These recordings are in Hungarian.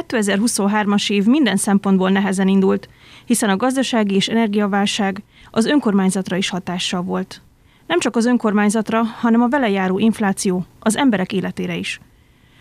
2023-as év minden szempontból nehezen indult, hiszen a gazdasági és energiaválság az önkormányzatra is hatással volt. Nem csak az önkormányzatra, hanem a vele járó infláció az emberek életére is.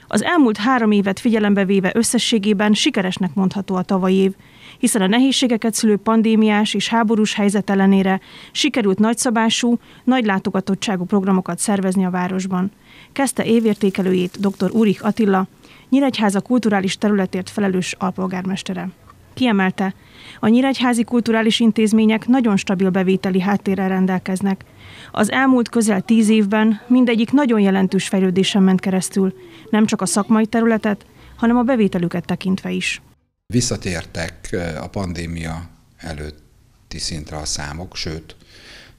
Az elmúlt három évet figyelembe véve összességében sikeresnek mondható a tavalyi év, hiszen a nehézségeket szülő pandémiás és háborús helyzet ellenére sikerült nagyszabású, nagy látogatottságú programokat szervezni a városban. Kezdte évértékelőjét dr. Urich Attila, Nyíregyháza kulturális területért felelős alpolgármestere. Kiemelte, a nyíregyházi kulturális intézmények nagyon stabil bevételi háttérrel rendelkeznek. Az elmúlt közel tíz évben mindegyik nagyon jelentős fejlődésen ment keresztül, nem csak a szakmai területet, hanem a bevételüket tekintve is. Visszatértek a pandémia előtti szintre a számok, sőt,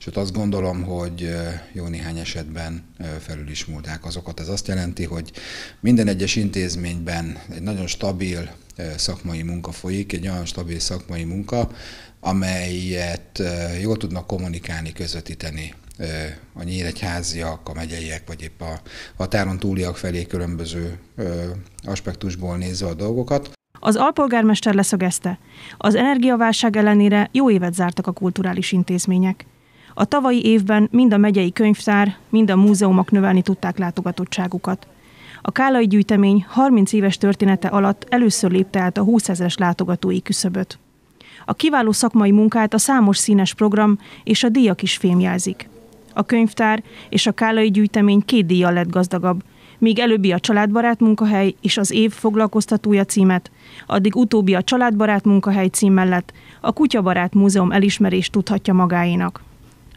Sőt azt gondolom, hogy jó néhány esetben felül is múlták azokat. Ez azt jelenti, hogy minden egyes intézményben egy nagyon stabil szakmai munka folyik, egy olyan stabil szakmai munka, amelyet jól tudnak kommunikálni, közvetíteni a nyíregyháziak, a megyeiek, vagy épp a határon túliak felé különböző aspektusból nézve a dolgokat. Az alpolgármester leszögezte, az energiaválság ellenére jó évet zártak a kulturális intézmények. A tavalyi évben mind a megyei könyvtár, mind a múzeumok növelni tudták látogatottságukat. A Kálai gyűjtemény 30 éves története alatt először lépte át a 20 ezeres látogatói küszöböt. A kiváló szakmai munkát a számos színes program és a díjak is fémjelzik. A könyvtár és a Kálai gyűjtemény két díjjal lett gazdagabb, míg előbbi a családbarát munkahely és az év foglalkoztatója címet, addig utóbbi a családbarát munkahely cím mellett a Kutyabarát Múzeum elismerést tudhatja magáénak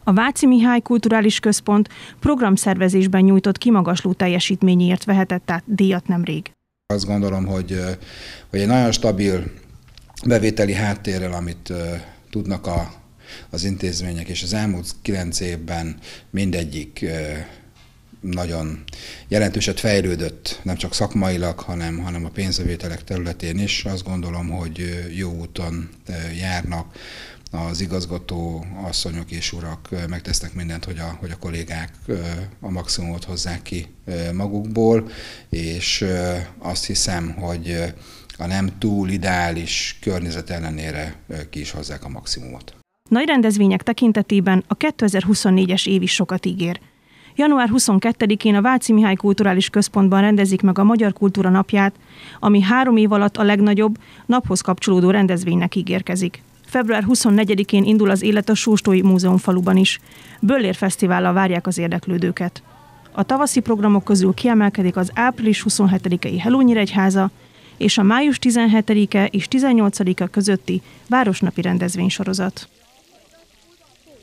a Váci Mihály Kulturális Központ programszervezésben nyújtott kimagasló teljesítményért vehetett át díjat nemrég. Azt gondolom, hogy, hogy egy nagyon stabil bevételi háttérrel, amit tudnak a, az intézmények, és az elmúlt kilenc évben mindegyik nagyon jelentőset fejlődött, nem csak szakmailag, hanem, hanem a pénzbevételek területén is. Azt gondolom, hogy jó úton járnak az igazgató asszonyok és urak megtesznek mindent, hogy a, hogy a kollégák a maximumot hozzák ki magukból, és azt hiszem, hogy a nem túl ideális környezet ellenére ki is hozzák a maximumot. Nagy rendezvények tekintetében a 2024-es év is sokat ígér. Január 22-én a Váci Mihály Kulturális Központban rendezik meg a Magyar Kultúra Napját, ami három év alatt a legnagyobb, naphoz kapcsolódó rendezvénynek ígérkezik. Február 24-én indul az élet a Sóstói Múzeum faluban is. Böllér Fesztivállal várják az érdeklődőket. A tavaszi programok közül kiemelkedik az április 27-i Hello Nyíregyháza és a május 17-e és 18-a közötti Városnapi rendezvénysorozat.